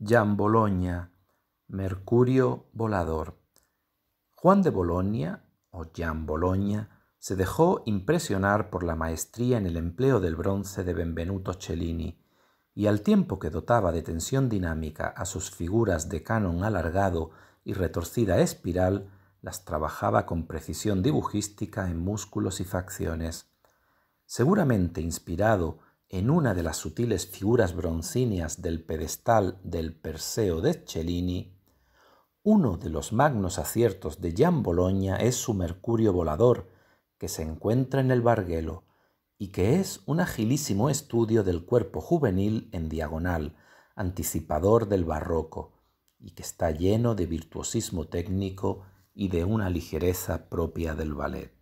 Gian Bologna, Mercurio Volador. Juan de Bologna, o Gian Bologna, se dejó impresionar por la maestría en el empleo del bronce de Benvenuto Cellini, y al tiempo que dotaba de tensión dinámica a sus figuras de canon alargado y retorcida espiral, las trabajaba con precisión dibujística en músculos y facciones. Seguramente inspirado en una de las sutiles figuras broncíneas del pedestal del Perseo de Cellini, uno de los magnos aciertos de Gian Bologna es su Mercurio volador, que se encuentra en el Barguelo, y que es un agilísimo estudio del cuerpo juvenil en diagonal, anticipador del barroco, y que está lleno de virtuosismo técnico y de una ligereza propia del ballet.